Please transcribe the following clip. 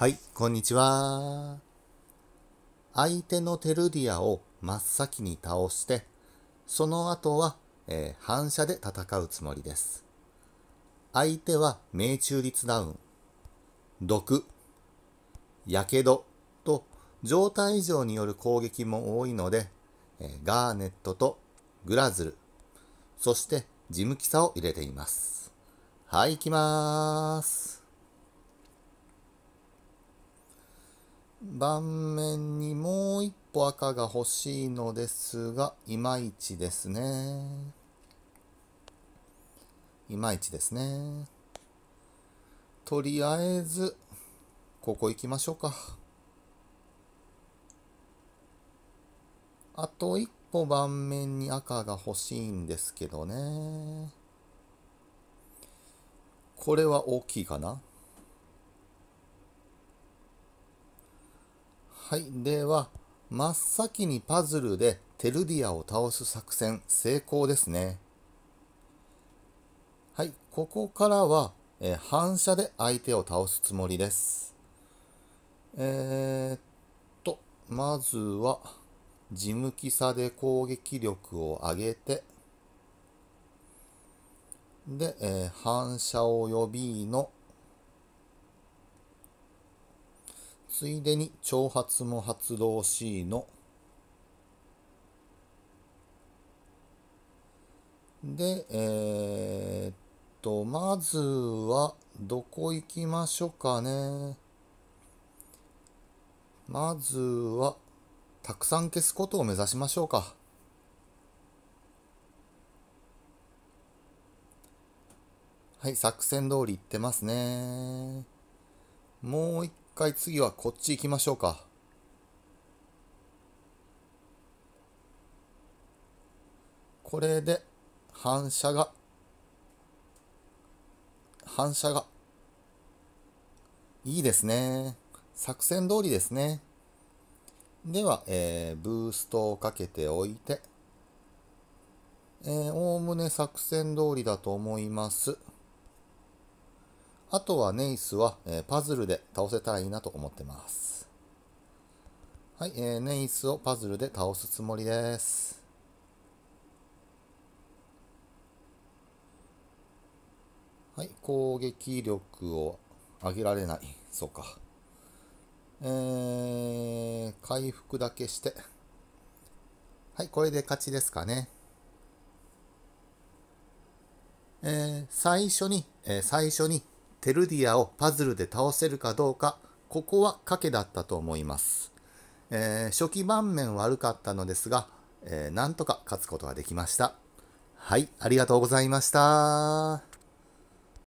はい、こんにちは。相手のテルディアを真っ先に倒して、その後は、えー、反射で戦うつもりです。相手は命中率ダウン、毒、やけどと状態異常による攻撃も多いので、えー、ガーネットとグラズル、そしてジムキサを入れています。はい、行きまーす。盤面にもう一歩赤が欲しいのですが、いまいちですね。いまいちですね。とりあえず、ここ行きましょうか。あと一歩盤面に赤が欲しいんですけどね。これは大きいかなはい、では、真っ先にパズルでテルディアを倒す作戦成功ですね。はい、ここからは、えー、反射で相手を倒すつもりです。えー、っと、まずは、地向き差で攻撃力を上げて、で、えー、反射を呼びのついでに挑発も発動しので、えー、っと、まずは、どこ行きましょうかね。まずは、たくさん消すことを目指しましょうか。はい、作戦通り行ってますね。もう一回次はこっち行きましょうか。これで反射が、反射が、いいですね。作戦通りですね。では、えー、ブーストをかけておいて、えおおむね作戦通りだと思います。あとはネイスは、えー、パズルで倒せたらいいなと思ってます。はい、えー、ネイスをパズルで倒すつもりです。はい、攻撃力を上げられない。そうか。えー、回復だけして。はい、これで勝ちですかね。えー、最初に、えー、最初にテルディアをパズルで倒せるかどうか、ここは賭けだったと思います。えー、初期盤面悪かったのですが、えー、なんとか勝つことができました。はい、ありがとうございました。